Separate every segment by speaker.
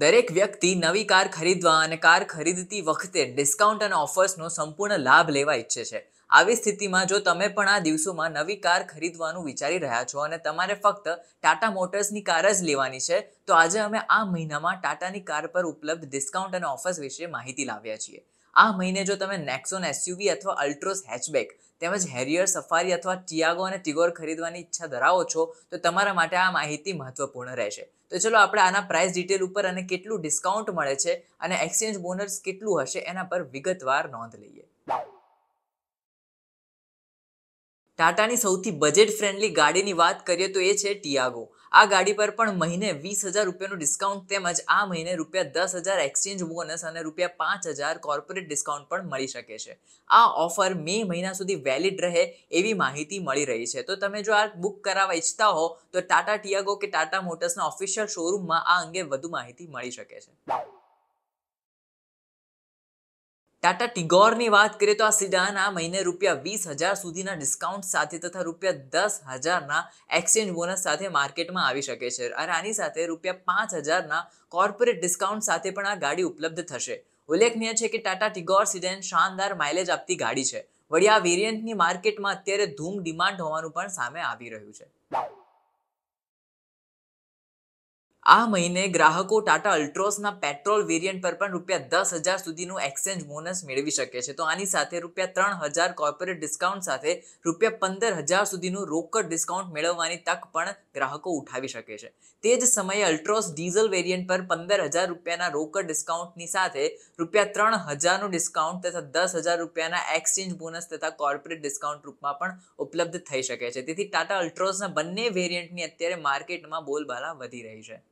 Speaker 1: દરેક વ્યક્તિ નવી કાર ખરીદવા અને કાર ખરીદતી વખતે ડિસ્કાઉન્ટ અને ઓફર્સનો સંપૂર્ણ લાભ લેવા ઈચ્છે છે આવી સ્થિતિમાં જો તમે પણ આ દિવસોમાં નવી કાર ખરીદવાનું વિચારી રહ્યા છો અને તમારે ફક્ત ટાટા મોટર્સની કાર જ લેવાની છે તો આજે અમે આ મહિનામાં ટાટાની કાર પર ઉપલબ્ધ ડિસ્કાઉન્ટ અને ઓફર્સ વિશે માહિતી લાવ્યા છીએ આ મહિને જો તમે નેક્સોન એસયુવી અથવા અલ્ટ્રોસ હેચબેક તેમજ હેરિયર સફારી અથવા ટિયાગો અને ટિગોર ખરીદવાની ઈચ્છા ધરાવો છો તો તમારા માટે આ માહિતી મહત્વપૂર્ણ રહેશે તો ચલો આપણે આના પ્રાઇસ ડિટેલ ઉપર અને કેટલું ડિસ્કાઉન્ટ મળે છે અને એક્સચેન્જ બોનર્સ કેટલું હશે એના પર વિગતવાર નોંધ લઈએ ટાટાની સૌથી બજેટ ફ્રેન્ડલી ગાડીની વાત કરીએ તો એ છે ટિયાગો આ ગાડી પર પણ મહિને વીસ હજાર રૂપિયાનું ડિસ્કાઉન્ટ તેમજ આ મહિને રૂપિયા દસ હજાર એક્સચેન્જ બોનસ અને રૂપિયા પાંચ હજાર કોર્પોરેટ ડિસ્કાઉન્ટ પણ મળી શકે છે આ ઓફર મે મહિના સુધી વેલિડ રહે એવી માહિતી મળી રહી છે તો તમે જો આ બુક કરાવવા ઈચ્છતા હો તો ટાટા ટિયાગો કે ટાટા મોટર્સના ઓફિશિયલ શોરૂમમાં આ અંગે વધુ માહિતી મળી શકે છે ટાટા ટિગોરની વાત કરીએ તો આ સિડાન આ મહિને રૂપિયા વીસ હજાર સુધીના ડિસ્કાઉન્ટ સાથે તથા રૂપિયા દસ હજારના એક્સચેન્જ બોનસ સાથે માર્કેટમાં આવી શકે છે અને આની સાથે રૂપિયા પાંચ હજારના કોર્પોરેટ ડિસ્કાઉન્ટ સાથે પણ આ ગાડી ઉપલબ્ધ થશે ઉલ્લેખનીય છે કે ટાટા ટિગોર સિડેન શાનદાર માઇલેજ આપતી ગાડી છે વળી આ વેરિયન્ટની માર્કેટમાં અત્યારે ધૂમ ડિમાન્ડ હોવાનું પણ સામે આવી રહ્યું છે આ મહિને ગ્રાહકો ટાટા અલ્ટ્રોસના પેટ્રોલ વેરિયન્ટ પર પણ રૂપિયા દસ હજાર સુધીનું એક્સચેન્જ બોનસ મેળવી શકે છે તો આની સાથે રૂપિયા ત્રણ હજાર કોર્પોરેટ ડિસ્કાઉન્ટ સાથે રૂપિયા પંદર હજાર સુધીનું રોકડ ડિસ્કાઉન્ટ મેળવવાની તક પણ ગ્રાહકો ઉઠાવી શકે છે તે જ સમયે અલ્ટ્રોસ ડીઝલ વેરિયન્ટ પર પંદર હજાર રૂપિયાના રોકડ ડિસ્કાઉન્ટની સાથે રૂપિયા ત્રણ હજારનું ડિસ્કાઉન્ટ તથા દસ હજાર રૂપિયાના એક્સચેન્જ બોનસ તથા કોર્પોરેટ ડિસ્કાઉન્ટ રૂપમાં પણ ઉપલબ્ધ થઈ શકે છે તેથી ટાટા અલ્ટ્રોસના બંને વેરિયન્ટની અત્યારે માર્કેટમાં બોલબાલા વધી રહી છે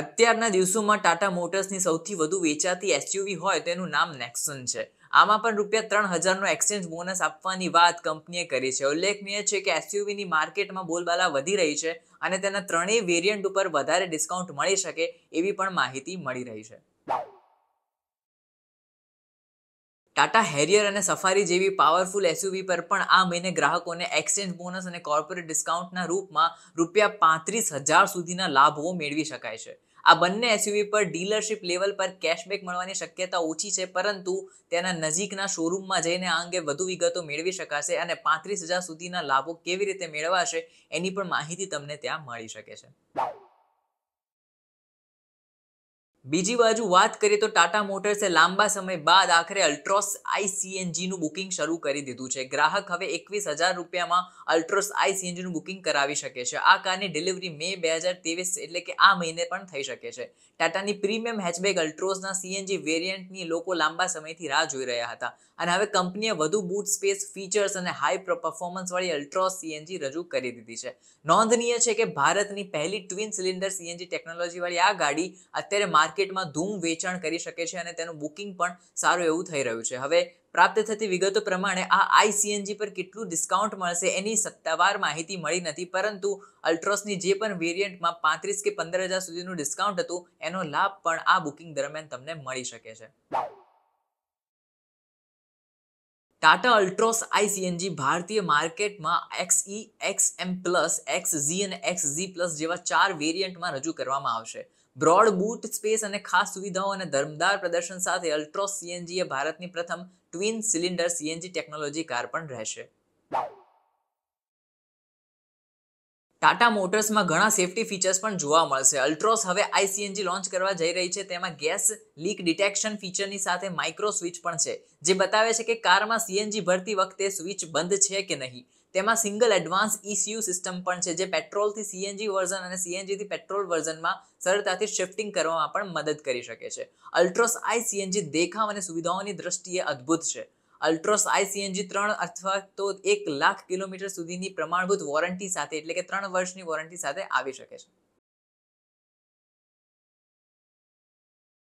Speaker 1: અત્યારના દિવસોમાં ટાટા મોટર્સની સૌથી વધુ વેચાતી એસયુવી હોય તેનું નામ નેક્સન છે આમાં પણ રૂપિયા ત્રણ હજારનો એક્સચેન્જ બોનસ આપવાની વાત કંપનીએ કરી છે ઉલ્લેખનીય છે કે એસયુવીની માર્કેટમાં બોલબાલા વધી રહી છે અને તેના ત્રણેય વેરિયન્ટ ઉપર વધારે ડિસ્કાઉન્ટ મળી શકે એવી પણ માહિતી મળી રહી છે ટાટા હેરિયર અને સફારી જેવી પાવરફુલ એસયુવી પર પણ આ મહિને ગ્રાહકોને એક્સચેન્જ બોનસ અને કોર્પોરેટ ડિસ્કાઉન્ટના રૂપમાં રૂપિયા પાંત્રીસ હજાર સુધીના લાભો મેળવી શકાય છે આ બંને એસયુવી પર ડીલરશિપ લેવલ પર કેશબેક મળવાની શક્યતા ઓછી છે પરંતુ તેના નજીકના શોરૂમમાં જઈને આ અંગે વધુ વિગતો મેળવી શકાશે અને પાંત્રીસ હજાર સુધીના લાભો કેવી રીતે મેળવાશે એની પણ માહિતી તમને ત્યાં મળી શકે છે બીજી બાજુ વાત કરીએ તો ટાટા મોટર્સે લાંબા સમય બાદ આખરે અલ્ટ્રોસ આઈસીએનજીનું બુકિંગ શરૂ કરી દીધું છે ગ્રાહક હવે એકવીસ હજાર રૂપિયામાં અલ્ટ્રોસ આઈસીએનજીનું બુકિંગ કરાવી શકે છે આ કારની ડિલિવરી મે બે હજાર ત્રેવીસ એટલે કે આ મહિને પણ થઈ શકે છે ટાટાની પ્રીમિયમ હેચબેગ અલ્ટ્રોસના સીએનજી વેરિયન્ટની લોકો લાંબા સમયથી રાહ જોઈ રહ્યા હતા અને હવે કંપનીએ વધુ બૂટ સ્પેસ ફીચર્સ અને હાઈ પરફોર્મન્સવાળી અલ્ટ્રોસ સીએનજી રજૂ કરી દીધી છે નોંધનીય છે કે ભારતની પહેલી ટ્વિન સિલિન્ડર સીએનજી ટેકનોલોજીવાળી આ ગાડી અત્યારે માર્કેટ માર્કેટમાં ધૂમ વેચાણ કરી શકે છે અને તેનું બુકિંગ પણ સારું એવું થઈ રહ્યું છે હવે પ્રાપ્ત થતી વિગતો પ્રમાણે આ આઈસીએનજી પર કેટલું ડિસ્કાઉન્ટ મળશે એની સત્તાવાર માહિતી મળી નથી પરંતુ અલ્ટ્રોસની જે પણ વેરિયન્ટમાં પાંત્રીસ કે પંદર હજાર સુધીનું ડિસ્કાઉન્ટ હતું એનો લાભ પણ આ બુકિંગ દરમિયાન તમને મળી શકે છે ટાટા અલ્ટ્રોસ આઈ સીએનજી ભારતીય માર્કેટમાં XE X M plus X Z અને એક્સ ઝી પ્લસ જેવા ચાર વેરિયન્ટમાં રજૂ કરવામાં આવશે બ્રોડ બૂટ સ્પેસ અને ખાસ સુવિધાઓ અને ધર્મદાર પ્રદર્શન સાથે અલ્ટ્રોસ સીએનજી એ ભારતની પ્રથમ twin cylinder CNG technology car પણ રહેશે ટાટા મોટર્સમાં ઘણા સેફ્ટી ફીચર્સ પણ જોવા મળશે અલ્ટ્રોસ હવે આઈસીએનજી લોન્ચ કરવા જઈ રહી છે તેમાં ગેસ લીક ડિટેક્શન ફીચરની સાથે માઇક્રો સ્વિચ પણ છે જે બતાવે છે કે કારમાં સીએનજી ભરતી વખતે સ્વિચ બંધ છે કે નહીં તેમાં સિંગલ એડવાન્સ ઇસીયુ સિસ્ટમ પણ છે જે પેટ્રોલથી સીએનજી વર્ઝન અને સીએનજીથી પેટ્રોલ વર્ઝનમાં સરળતાથી શિફ્ટિંગ કરવામાં પણ મદદ કરી શકે છે અલ્ટ્રોસ આઈ સીએનજી દેખાવ અને સુવિધાઓની દ્રષ્ટિએ અદ્ભુત છે અલ્ટ્રોસ આઈ સીએનજી ત્રણ અથવા તો એક લાખ કિલોમીટર સુધીની પ્રમાણભૂત વોરંટી સાથે એટલે કે ત્રણ વર્ષની વોરંટી સાથે આવી શકે છે